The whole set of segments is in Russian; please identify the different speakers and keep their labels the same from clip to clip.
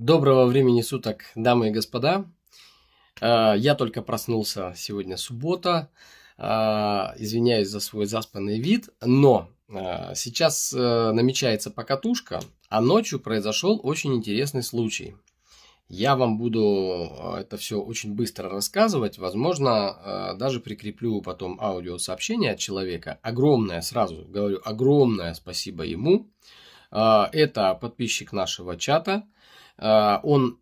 Speaker 1: Доброго времени суток, дамы и господа. А, я только проснулся, сегодня суббота. А, извиняюсь за свой заспанный вид, но а, сейчас э, намечается покатушка, а ночью произошел очень интересный случай. Я вам буду это все очень быстро рассказывать. Возможно, даже прикреплю потом аудиосообщение от человека. Огромное, сразу говорю, огромное спасибо ему. А, это подписчик нашего чата. А, он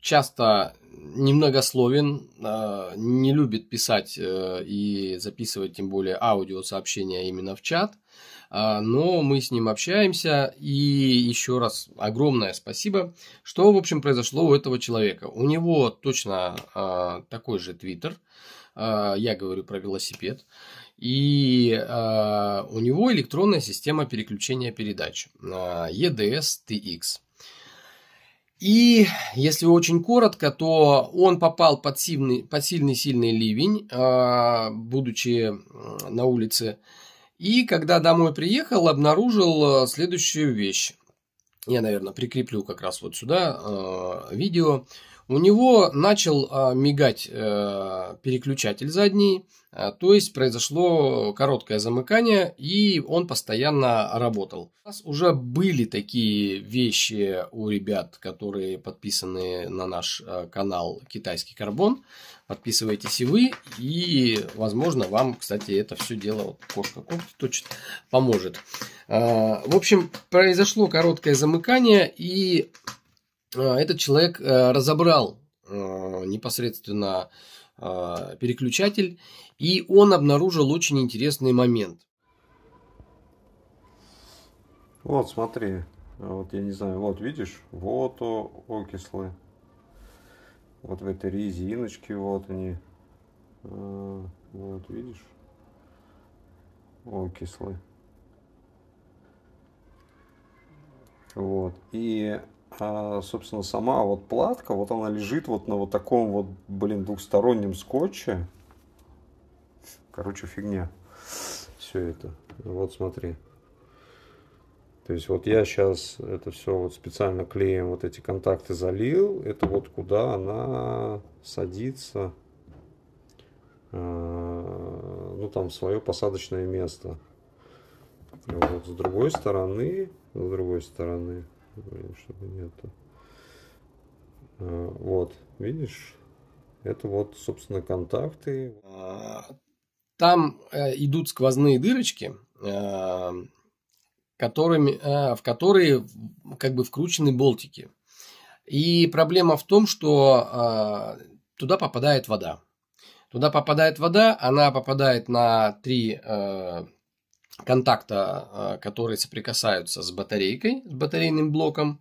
Speaker 1: часто немногословен, а, не любит писать э, и записывать, тем более, аудиосообщения именно в чат. Но мы с ним общаемся. И еще раз огромное спасибо, что, в общем, произошло у этого человека. У него точно такой же твиттер. Я говорю про велосипед. И э, у него электронная система переключения передач EDS-TX. И если очень коротко, то он попал под сильный, под сильный сильный ливень, э, будучи на улице. И когда домой приехал, обнаружил следующую вещь. Я, наверное, прикреплю как раз вот сюда э, видео. У него начал а, мигать э, переключатель задний, а, то есть произошло короткое замыкание, и он постоянно работал. У нас уже были такие вещи у ребят, которые подписаны на наш а, канал «Китайский карбон». Подписывайтесь и вы, и, возможно, вам, кстати, это все дело вот, кошка когти точит, поможет. В общем, произошло короткое замыкание, и Э, этот человек э, разобрал э, непосредственно переключатель, и он обнаружил очень интересный момент.
Speaker 2: Вот, смотри, вот я не знаю, вот видишь, вот о, окислы, вот в этой резиночке, вот они, вот видишь, окислы. Вот, и а, собственно, сама вот платка, вот она лежит вот на вот таком вот, блин, двухстороннем скотче. Короче, фигня. Все это. Вот смотри. То есть вот я сейчас это все вот специально клеем вот эти контакты залил. Это вот куда она садится. А, ну там свое посадочное место. Вот с другой стороны, с другой стороны чтобы нету. А, вот, видишь, это вот, собственно, контакты. А,
Speaker 1: там э,
Speaker 2: идут сквозные дырочки,
Speaker 1: э, которыми, э, в которые как бы вкручены болтики. И проблема в том, что туда попадает вода. Туда попадает вода, она попадает на три контакта, а, которые соприкасаются с батарейкой, с батарейным блоком.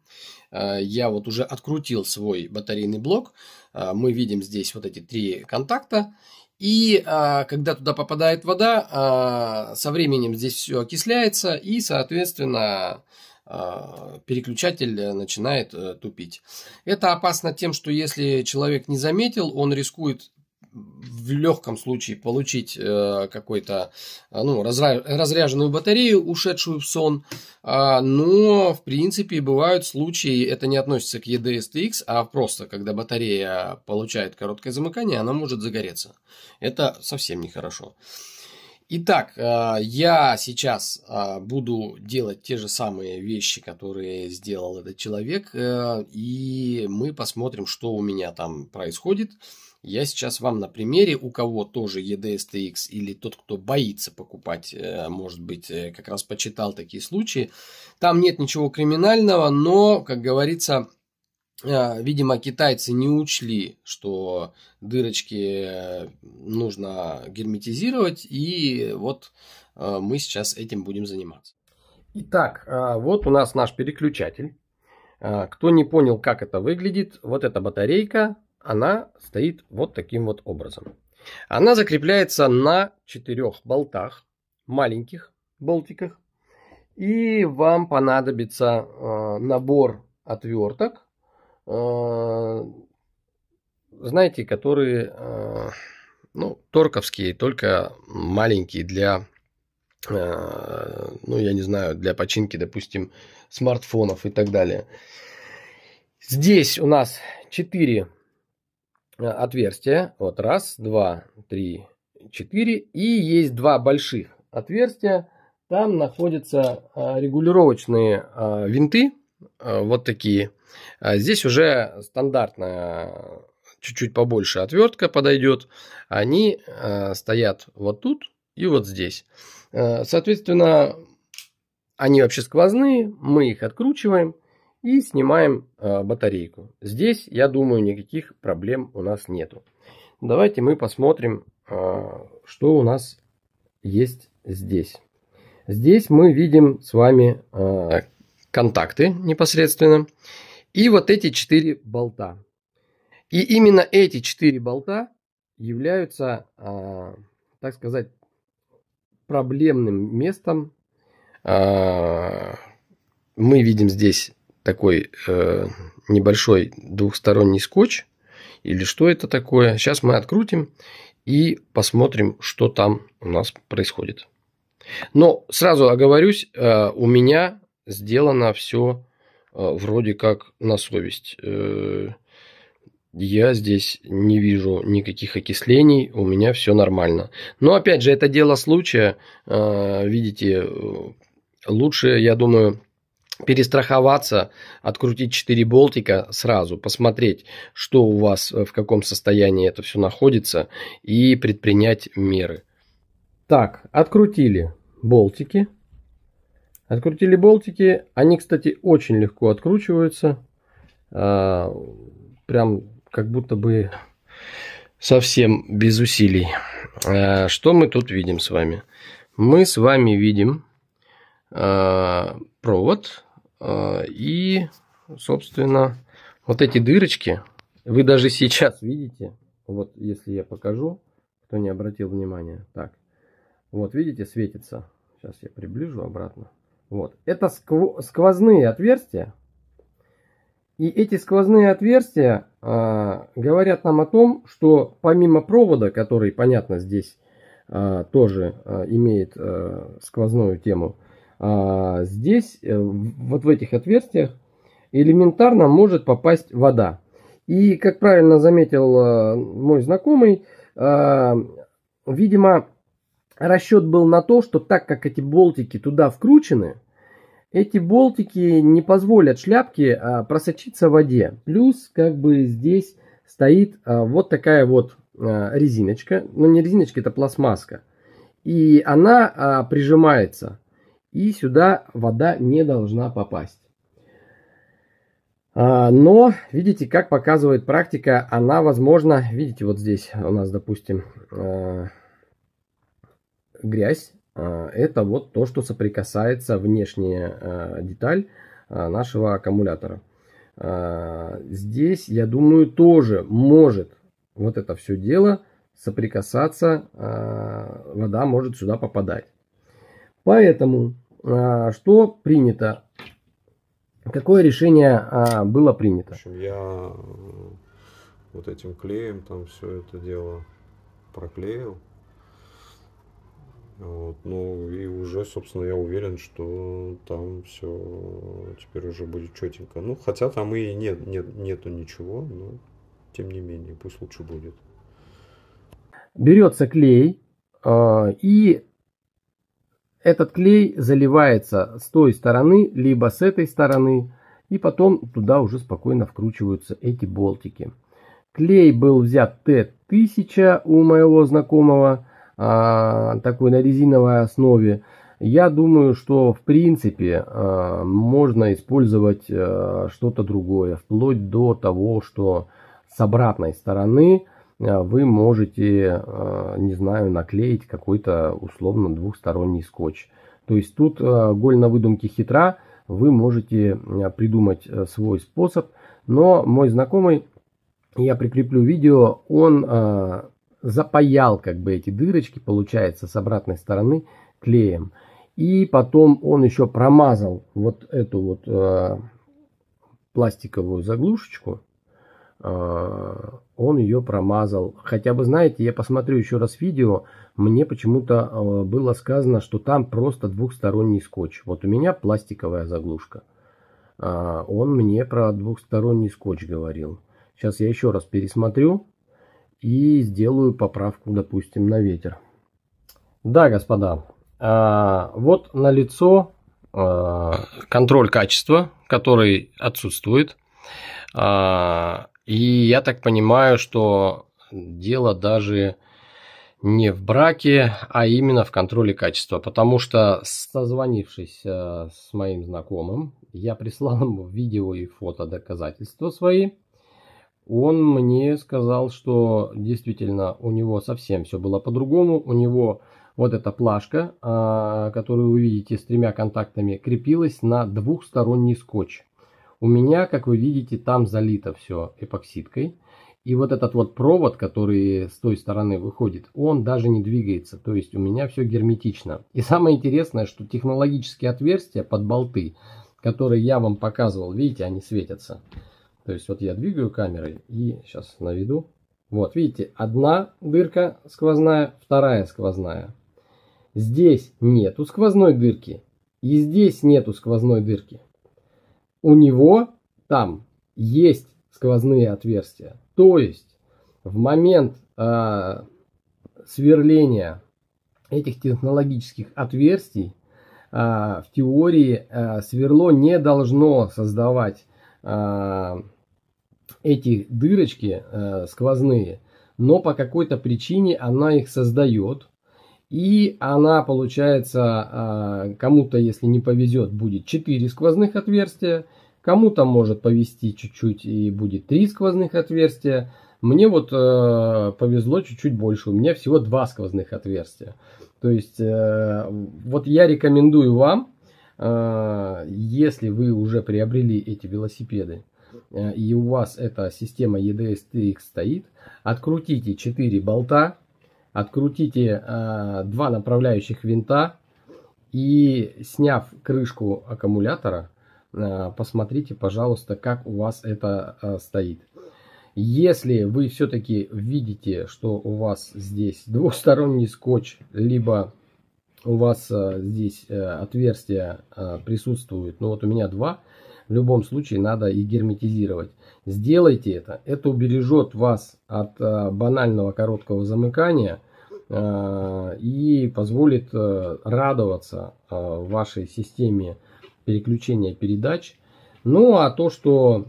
Speaker 1: А, я вот уже открутил свой батарейный блок. А, мы видим здесь вот эти три контакта. И когда туда попадает вода, со временем здесь все окисляется и, соответственно, переключатель начинает э, тупить. Это опасно тем, что если человек не заметил, он рискует в легком случае получить э, какой-то э, ну, разра- разряженную батарею, ушедшую в сон. А, но, в принципе, бывают случаи, это не относится к EDSTX, а просто, когда батарея получает короткое замыкание, она может загореться. Это совсем нехорошо. хорошо. Итак, а, я сейчас а, буду делать те же самые вещи, которые сделал этот человек, э, и мы посмотрим, что у меня там происходит. Я сейчас вам на примере, у кого тоже EDSTX или тот, кто боится покупать, э, может быть, э, как раз почитал такие случаи. Там нет ничего криминального, но, как говорится, Э, видимо, китайцы не учли, что дырочки э, нужно герметизировать, и вот э, мы сейчас этим будем заниматься. Итак, вот у нас наш переключатель. Кто не понял, как это выглядит, вот эта батарейка, она стоит вот таким вот образом. Она закрепляется на четырех болтах, маленьких болтиках. И вам понадобится набор отверток а, знаете, которые, а, ну, торковские, только маленькие для, а, ну, я не знаю, для починки, допустим, смартфонов и так далее. Здесь у нас 4 отверстия. Вот раз, два, три, четыре. И есть два больших отверстия. Там находятся регулировочные винты Э, вот такие. А здесь уже стандартная, чуть-чуть побольше отвертка подойдет. Они э, стоят вот тут и вот здесь. Э, соответственно, они вообще сквозные, мы их откручиваем и снимаем батарейку. Здесь, я думаю, никаких проблем у нас нету. Давайте мы посмотрим, что у нас есть здесь. Здесь мы видим с вами контакты непосредственно, и вот эти четыре болта. И именно эти четыре болта являются, а, так сказать, проблемным местом. А, мы видим здесь такой э, небольшой двухсторонний скотч. Или что это такое? Сейчас мы открутим и посмотрим, что там у нас происходит. Но сразу оговорюсь, э, у меня сделано все а, вроде как на совесть. Э, я здесь не вижу никаких окислений, у меня все нормально. Но опять же, это дело случая. А, видите, э, лучше, я думаю, перестраховаться, открутить 4 болтика сразу, посмотреть, что у вас, э, в каком состоянии это все находится, и предпринять меры. Так, открутили болтики. Открутили болтики. Они, кстати, очень легко откручиваются. А, прям как будто бы совсем без усилий. А, что мы тут видим с вами? Мы с вами видим а, провод и, собственно, вот эти дырочки. Вы даже сейчас видите, вот если я покажу, кто не обратил внимания. Так, вот видите, светится. Сейчас я приближу обратно. Вот. Это скв сквозные отверстия. И эти сквозные отверстия э, говорят нам о том, что помимо провода, который, понятно, здесь э, тоже э, имеет э, сквозную тему, э, здесь, э, вот в этих отверстиях, элементарно может попасть вода. И, как правильно заметил э, мой знакомый, э, видимо, расчет был на то, что так как эти болтики туда вкручены, эти болтики не позволят шляпке а, просочиться в воде. Плюс как бы здесь стоит а, вот такая вот а, резиночка. Ну не резиночка, это пластмасска. И она прижимается. И сюда вода не должна попасть. Но, видите, как показывает практика, она, возможно, видите, вот здесь у нас, допустим, грязь а, это вот то, что соприкасается внешняя а, деталь а, нашего аккумулятора. Здесь, я думаю, тоже может вот это все дело соприкасаться, вода может сюда попадать. Поэтому, что принято? Какое решение было принято?
Speaker 2: В я э, вот этим клеем там все это дело проклеил. Вот, ну и уже, собственно, я уверен, что там все теперь уже будет четенько. Ну, хотя там и нет, нет, нету ничего, но тем не менее, пусть лучше будет.
Speaker 1: Берется клей, а, и этот клей заливается с той стороны, либо с этой стороны, и потом туда уже спокойно вкручиваются эти болтики. Клей был взят Т-1000 у моего знакомого, а, такой на резиновой основе. Я думаю, что в принципе а, можно использовать а, что-то другое, вплоть до того, что с обратной стороны вы можете, не знаю, наклеить какой-то условно двухсторонний скотч. То есть тут голь на выдумке хитра, вы можете придумать свой способ. Но мой знакомый, я прикреплю видео, он запаял как бы эти дырочки, получается, с обратной стороны клеем. И потом он еще промазал вот эту вот э, пластиковую заглушечку. Э, он ее промазал. Хотя бы, знаете, я посмотрю еще раз видео. Мне почему-то э, было сказано, что там просто двухсторонний скотч. Вот у меня пластиковая заглушка. Э, он мне про двухсторонний скотч говорил. Сейчас я еще раз пересмотрю и сделаю поправку, допустим, на ветер. Да, господа, а, вот на лицо а, контроль качества, который отсутствует. А, и я так понимаю, что дело даже не в браке, а именно в контроле качества. Потому что, созвонившись с моим знакомым, я прислал ему видео и фото доказательства свои. Он мне сказал, что действительно у него совсем все было по-другому. У него вот эта плашка, а, которую вы видите с тремя контактами, крепилась на двухсторонний скотч. У меня, как вы видите, там залито все эпоксидкой. И вот этот вот провод, который с той стороны выходит, он даже не двигается. То есть у меня все герметично. И самое интересное, что технологические отверстия под болты, которые я вам показывал, видите, они светятся. То есть вот я двигаю камерой и сейчас наведу. Вот, видите, одна дырка сквозная, вторая сквозная. Здесь нету сквозной дырки. И здесь нету сквозной дырки. У него там есть сквозные отверстия. То есть в момент э, сверления этих технологических отверстий э, в теории э, сверло не должно создавать э, эти дырочки э, сквозные, но по какой-то причине она их создает. И она, получается, э, кому-то, если не повезет, будет 4 сквозных отверстия, кому-то может повезти чуть-чуть и будет 3 сквозных отверстия. Мне вот э, повезло чуть-чуть больше, у меня всего 2 сквозных отверстия. То есть, э, вот я рекомендую вам, э, если вы уже приобрели эти велосипеды, Э, и у вас эта система EDS-TX стоит, открутите 4 болта, открутите э, два направляющих винта и сняв крышку аккумулятора, э, посмотрите, пожалуйста, как у вас это э, стоит. Если вы все-таки видите, что у вас здесь двухсторонний скотч, либо у вас э, здесь э, отверстия э, присутствуют, ну вот у меня два, в любом случае надо и герметизировать. Сделайте это. Это убережет вас от э, банального короткого замыкания э, и позволит э, радоваться вашей системе переключения передач. Ну а то, что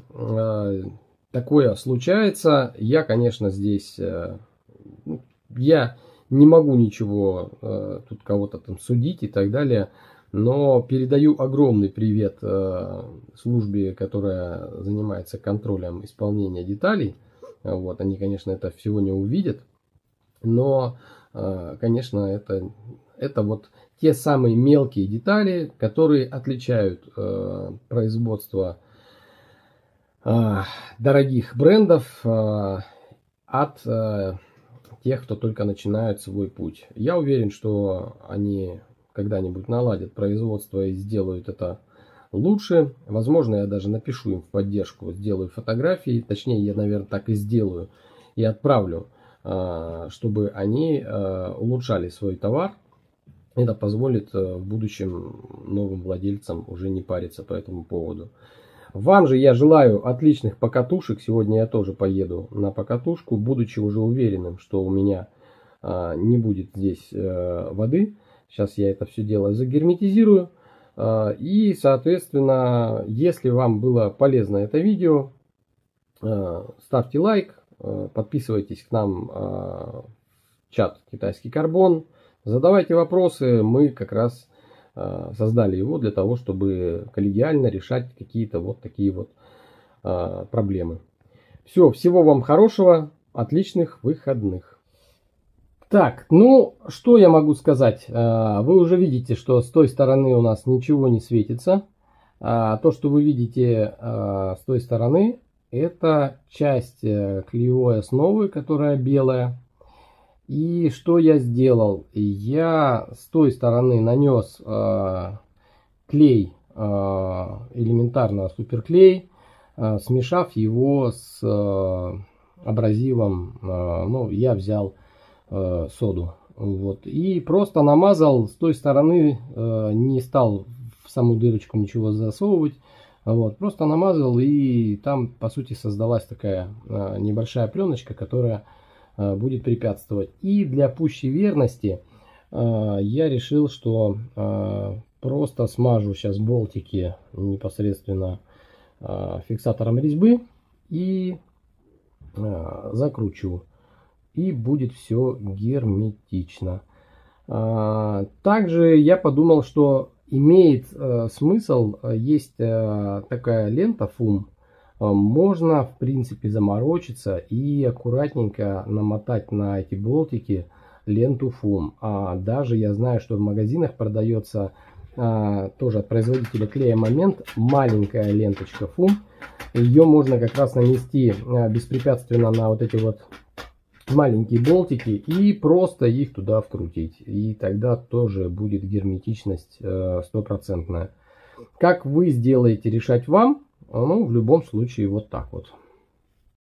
Speaker 1: такое случается, я, конечно, здесь, я не могу ничего тут кого-то там судить и так далее. Но передаю огромный привет э, службе, которая занимается контролем исполнения деталей. Вот, они, конечно, это всего не увидят. Но, э, конечно, это, это вот те самые мелкие детали, которые отличают э, производство дорогих брендов от тех, кто только начинает свой путь. Я уверен, что они когда-нибудь наладят производство и сделают это лучше. Возможно, я даже напишу им в поддержку, сделаю фотографии, точнее, я, наверное, так и сделаю и отправлю, а, чтобы они а, улучшали свой товар. Это позволит э, в будущем новым владельцам уже не париться по этому поводу. Вам же я желаю отличных покатушек. Сегодня я тоже поеду на покатушку, будучи уже уверенным, что у меня а, не будет здесь э, воды. Сейчас я это все дело загерметизирую. А, и, соответственно, если вам было полезно это видео, а, ставьте лайк, а, подписывайтесь к нам в чат «Китайский карбон», задавайте вопросы, мы как раз создали его для того, чтобы коллегиально решать какие-то вот такие вот проблемы. Все, всего вам хорошего, отличных выходных. Так, ну что я могу сказать? А, вы уже видите, что с той стороны у нас ничего не светится. А, то, что вы видите а, с той стороны, это часть э, клеевой основы, которая белая. И что я сделал? Я с той стороны нанес клей, элементарно суперклей, смешав его с абразивом. Ну, я взял Э, соду. Вот. И просто намазал с той стороны, э, не стал в саму дырочку ничего засовывать. Вот. Просто намазал и там по сути создалась такая э, небольшая пленочка, которая э, будет препятствовать. И для пущей верности э, я решил, что э, просто смажу сейчас болтики непосредственно э, фиксатором резьбы и э, закручу и будет все герметично. А, также я подумал, что имеет э, смысл, э, есть э, такая лента фум, можно в принципе заморочиться и аккуратненько намотать на эти болтики ленту фум. А даже я знаю, что в магазинах продается тоже от производителя клея момент маленькая ленточка фум. Ее можно как раз нанести беспрепятственно на вот эти вот маленькие болтики и просто их туда вкрутить. И тогда тоже будет герметичность э, стопроцентная. Как вы сделаете, решать вам. Ну, в любом случае, вот так вот.